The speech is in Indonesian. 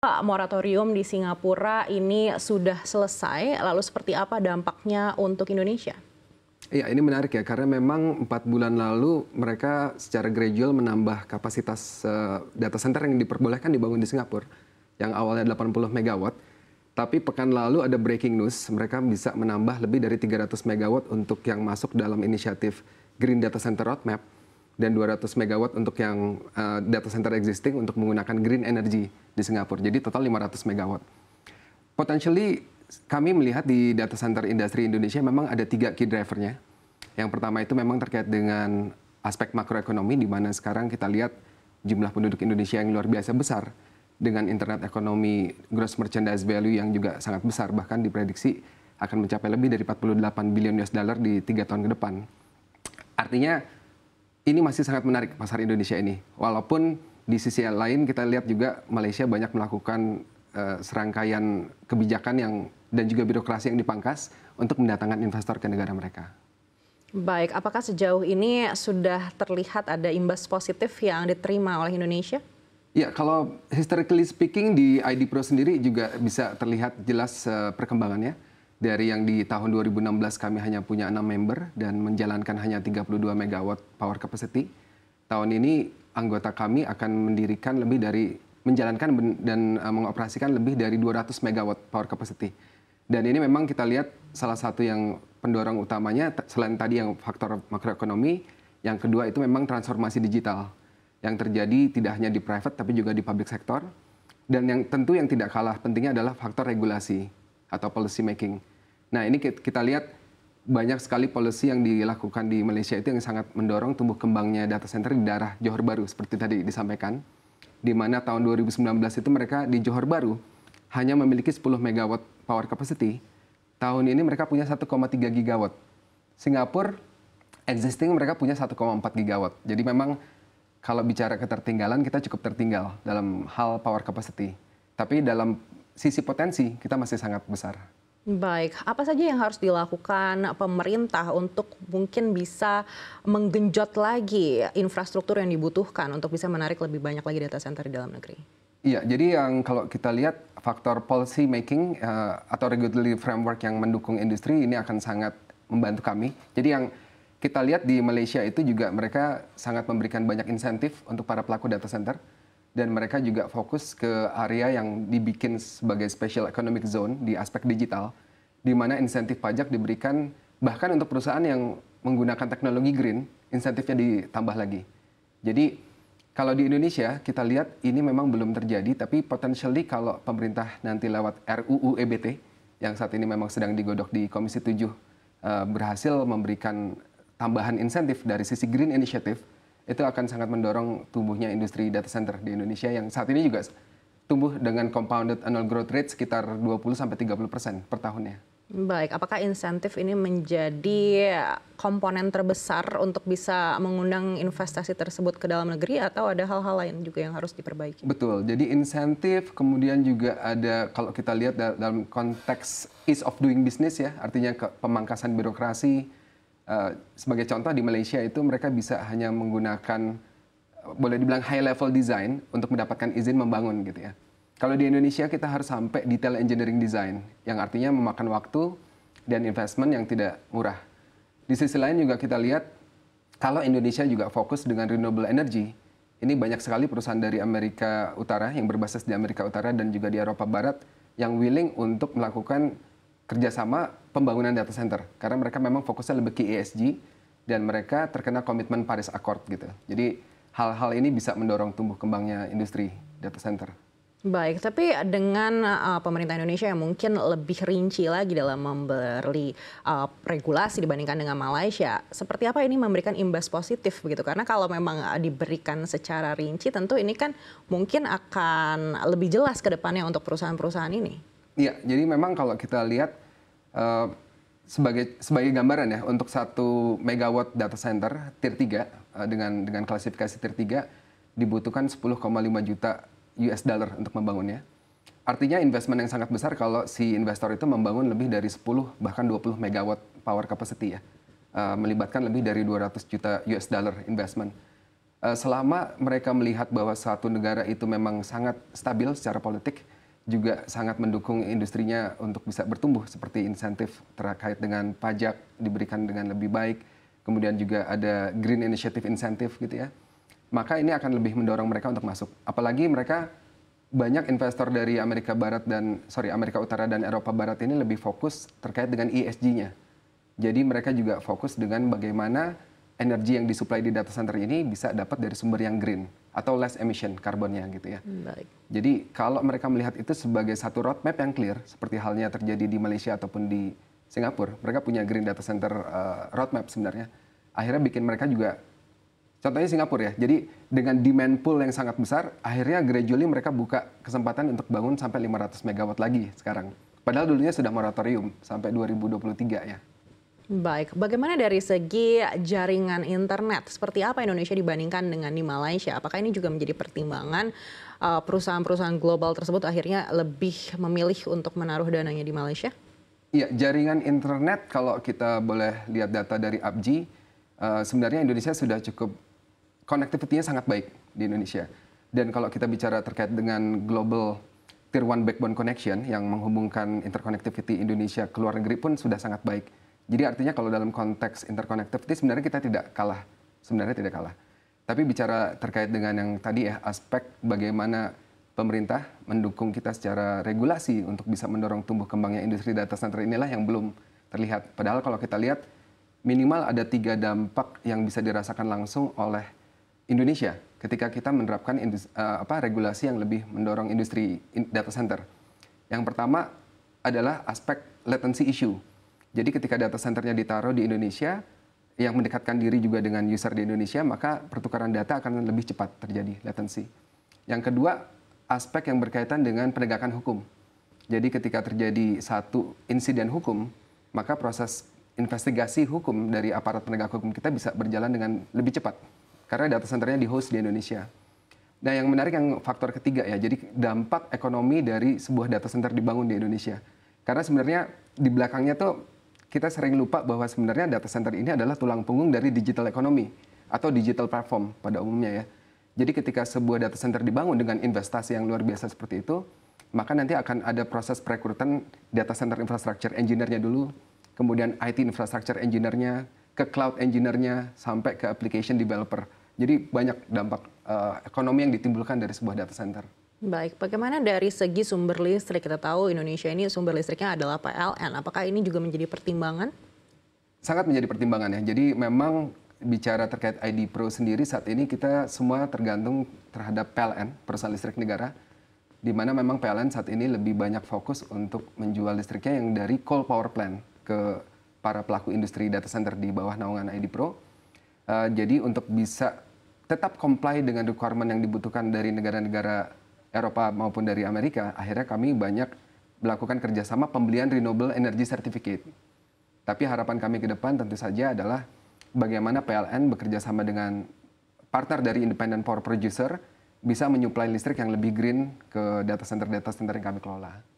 Moratorium di Singapura ini sudah selesai, lalu seperti apa dampaknya untuk Indonesia? Iya, ini menarik ya, karena memang empat bulan lalu mereka secara gradual menambah kapasitas eh, data center yang diperbolehkan dibangun di Singapura, yang awalnya 80 megawatt. Tapi pekan lalu ada breaking news, mereka bisa menambah lebih dari 300 megawatt untuk yang masuk dalam inisiatif Green Data Center Roadmap dan 200 megawatt untuk yang uh, data center existing untuk menggunakan green energy di Singapura. Jadi total 500 megawatt. Potentially kami melihat di data center industri Indonesia memang ada tiga key drivernya. Yang pertama itu memang terkait dengan aspek makroekonomi di mana sekarang kita lihat jumlah penduduk Indonesia yang luar biasa besar dengan internet ekonomi gross merchandise value yang juga sangat besar bahkan diprediksi akan mencapai lebih dari 48 billion US dollar di tiga tahun ke depan. Artinya ini masih sangat menarik pasar Indonesia ini. Walaupun di sisi lain kita lihat juga Malaysia banyak melakukan uh, serangkaian kebijakan yang dan juga birokrasi yang dipangkas untuk mendatangkan investor ke negara mereka. Baik, apakah sejauh ini sudah terlihat ada imbas positif yang diterima oleh Indonesia? Ya, kalau historically speaking di ID Pro sendiri juga bisa terlihat jelas uh, perkembangannya dari yang di tahun 2016 kami hanya punya 6 member dan menjalankan hanya 32 MW power capacity. Tahun ini anggota kami akan mendirikan lebih dari menjalankan dan eh, mengoperasikan lebih dari 200 MW power capacity. Dan ini memang kita lihat salah satu yang pendorong utamanya selain tadi yang faktor makroekonomi, yang kedua itu memang transformasi digital yang terjadi tidak hanya di private tapi juga di public sector. Dan yang tentu yang tidak kalah pentingnya adalah faktor regulasi atau policy making Nah ini kita lihat banyak sekali policy yang dilakukan di Malaysia itu yang sangat mendorong tumbuh kembangnya data center di daerah Johor Baru seperti tadi disampaikan. Di mana tahun 2019 itu mereka di Johor Baru hanya memiliki 10 megawatt power capacity. Tahun ini mereka punya 1,3 gigawatt. Singapura existing mereka punya 1,4 gigawatt. Jadi memang kalau bicara ketertinggalan kita cukup tertinggal dalam hal power capacity. Tapi dalam sisi potensi kita masih sangat besar. Baik, apa saja yang harus dilakukan pemerintah untuk mungkin bisa menggenjot lagi infrastruktur yang dibutuhkan untuk bisa menarik lebih banyak lagi data center di dalam negeri? Iya, jadi yang kalau kita lihat faktor policy making uh, atau regulatory framework yang mendukung industri ini akan sangat membantu kami. Jadi yang kita lihat di Malaysia itu juga mereka sangat memberikan banyak insentif untuk para pelaku data center dan mereka juga fokus ke area yang dibikin sebagai special economic zone di aspek digital, di mana insentif pajak diberikan bahkan untuk perusahaan yang menggunakan teknologi green, insentifnya ditambah lagi. Jadi kalau di Indonesia kita lihat ini memang belum terjadi, tapi potentially kalau pemerintah nanti lewat RUU EBT yang saat ini memang sedang digodok di Komisi 7 eh, berhasil memberikan tambahan insentif dari sisi green initiative, itu akan sangat mendorong tumbuhnya industri data center di Indonesia yang saat ini juga tumbuh dengan compounded annual growth rate sekitar 20 30 persen per tahunnya. Baik, apakah insentif ini menjadi komponen terbesar untuk bisa mengundang investasi tersebut ke dalam negeri atau ada hal-hal lain juga yang harus diperbaiki? Betul, jadi insentif kemudian juga ada kalau kita lihat dalam konteks ease of doing business ya, artinya pemangkasan birokrasi, Eh, sebagai contoh di Malaysia itu mereka bisa hanya menggunakan boleh dibilang high level design untuk mendapatkan izin membangun gitu ya. Kalau di Indonesia kita harus sampai detail engineering design yang artinya memakan waktu dan investment yang tidak murah. Di sisi lain juga kita lihat kalau Indonesia juga fokus dengan renewable energy, ini banyak sekali perusahaan dari Amerika Utara yang berbasis di Amerika Utara dan juga di Eropa Barat yang willing untuk melakukan kerjasama pembangunan data center karena mereka memang fokusnya lebih ke ESG dan mereka terkena komitmen Paris Accord gitu. Jadi hal-hal ini bisa mendorong tumbuh kembangnya industri data center. Baik, tapi dengan uh, pemerintah Indonesia yang mungkin lebih rinci lagi dalam memberi uh, regulasi dibandingkan dengan Malaysia, seperti apa ini memberikan imbas positif begitu? Karena kalau memang uh, diberikan secara rinci, tentu ini kan mungkin akan lebih jelas ke depannya untuk perusahaan-perusahaan ini. Iya, jadi memang kalau kita lihat Eh, sebagai sebagai gambaran ya untuk satu megawatt data center tier 3 uh, eh, dengan dengan klasifikasi tier 3 dibutuhkan 10,5 juta US dollar untuk membangunnya. Artinya investment yang sangat besar kalau si investor itu membangun lebih dari 10 bahkan 20 megawatt power capacity ya. Uh, melibatkan lebih dari 200 juta US dollar investment. Uh, selama mereka melihat bahwa satu negara itu memang sangat stabil secara politik, juga sangat mendukung industrinya untuk bisa bertumbuh seperti insentif terkait dengan pajak diberikan dengan lebih baik, kemudian juga ada green initiative insentif gitu ya. Maka ini akan lebih mendorong mereka untuk masuk. Apalagi mereka banyak investor dari Amerika Barat dan sorry Amerika Utara dan Eropa Barat ini lebih fokus terkait dengan ESG-nya. Jadi mereka juga fokus dengan bagaimana energi yang disuplai di data center ini bisa dapat dari sumber yang green atau less emission karbonnya gitu ya. Hmm, baik. Jadi kalau mereka melihat itu sebagai satu roadmap yang clear, seperti halnya terjadi di Malaysia ataupun di Singapura, mereka punya Green Data Center uh, roadmap sebenarnya. Akhirnya bikin mereka juga, contohnya Singapura ya. Jadi dengan demand pool yang sangat besar, akhirnya gradually mereka buka kesempatan untuk bangun sampai 500 megawatt lagi sekarang. Padahal dulunya sudah moratorium sampai 2023 ya. Baik, bagaimana dari segi jaringan internet? Seperti apa Indonesia dibandingkan dengan di Malaysia? Apakah ini juga menjadi pertimbangan eh, perusahaan-perusahaan global tersebut akhirnya lebih memilih untuk menaruh dananya di Malaysia? Iya, jaringan internet kalau kita boleh lihat data dari Abji, eh, sebenarnya Indonesia sudah cukup konektivitinya sangat baik di Indonesia. Dan kalau kita bicara terkait dengan global tier one backbone connection yang menghubungkan interconnectivity Indonesia ke luar negeri pun sudah sangat baik jadi artinya kalau dalam konteks interconnectivity sebenarnya kita tidak kalah, sebenarnya tidak kalah. Tapi bicara terkait dengan yang tadi ya aspek bagaimana pemerintah mendukung kita secara regulasi untuk bisa mendorong tumbuh kembangnya industri data center inilah yang belum terlihat. Padahal kalau kita lihat minimal ada tiga dampak yang bisa dirasakan langsung oleh Indonesia ketika kita menerapkan industri, uh, eh, apa, regulasi yang lebih mendorong industri data center. Yang pertama adalah aspek latency issue jadi ketika data centernya ditaruh di Indonesia, yang mendekatkan diri juga dengan user di Indonesia, maka pertukaran data akan lebih cepat terjadi, latency. Yang kedua, aspek yang berkaitan dengan penegakan hukum. Jadi ketika terjadi satu insiden hukum, maka proses investigasi hukum dari aparat penegak hukum kita bisa berjalan dengan lebih cepat. Karena data centernya di host di Indonesia. Nah yang menarik yang faktor ketiga ya, jadi dampak ekonomi dari sebuah data center dibangun di Indonesia. Karena sebenarnya di belakangnya tuh kita sering lupa bahwa sebenarnya data center ini adalah tulang punggung dari digital economy atau digital platform pada umumnya ya. Jadi ketika sebuah data center dibangun dengan investasi yang luar biasa seperti itu, maka nanti akan ada proses perekrutan data center infrastructure engineer-nya dulu, kemudian IT infrastructure engineer-nya, ke cloud engineer-nya, sampai ke application developer. Jadi banyak dampak uh, ekonomi yang ditimbulkan dari sebuah data center. Baik, bagaimana dari segi sumber listrik? Kita tahu Indonesia ini sumber listriknya adalah PLN. Apakah ini juga menjadi pertimbangan? Sangat menjadi pertimbangan ya. Jadi memang bicara terkait ID Pro sendiri saat ini kita semua tergantung terhadap PLN, perusahaan listrik negara, di mana memang PLN saat ini lebih banyak fokus untuk menjual listriknya yang dari coal power plant ke para pelaku industri data center di bawah naungan ID Pro. Uh, jadi untuk bisa tetap comply dengan requirement yang dibutuhkan dari negara-negara Eropa maupun dari Amerika, akhirnya kami banyak melakukan kerjasama pembelian renewable energy certificate. Tapi harapan kami ke depan tentu saja adalah bagaimana PLN bekerja sama dengan partner dari independent power producer bisa menyuplai listrik yang lebih green ke data center-data center yang kami kelola.